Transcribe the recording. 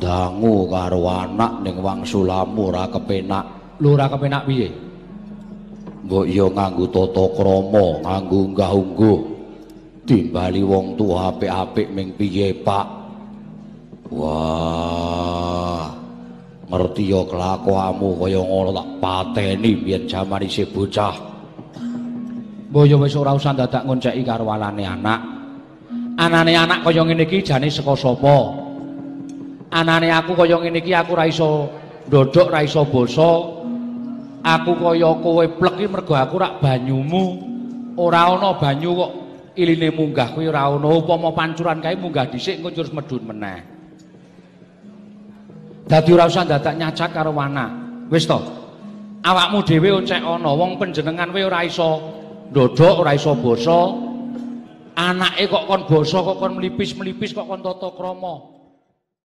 dangu karo anak ning wangsulamu ora kepenak. Lho ora kepenak piye? Mbok ya nganggo tata krama, nganggo unggah-ungguh. Timbali wong tuwa apik-apik ming piye, Pak? Wah. Ngerti ya kelakuanmu kaya ngono tak pateni biyen jaman isih bocah. Mbok ya wis ora usah dadak ngonceki karo anak. Anane anak kaya ngene iki jane saka sapa? anane aku kaya ngene iki aku ra iso ndodok ra iso basa aku kaya kowe plek iki mergo aku rak banyumu ora ana banyu kok iline munggah kuwi ora ana upama pancuran kae munggah dhisik engko terus medhun meneh dadi ora usah dadak nyacak karo wana wis to awakmu dhewe ocek ana wong panjenengan kowe ora iso ndodok ora iso basa anake kok kon basa kok kon melipis-melipis kok kon tata krama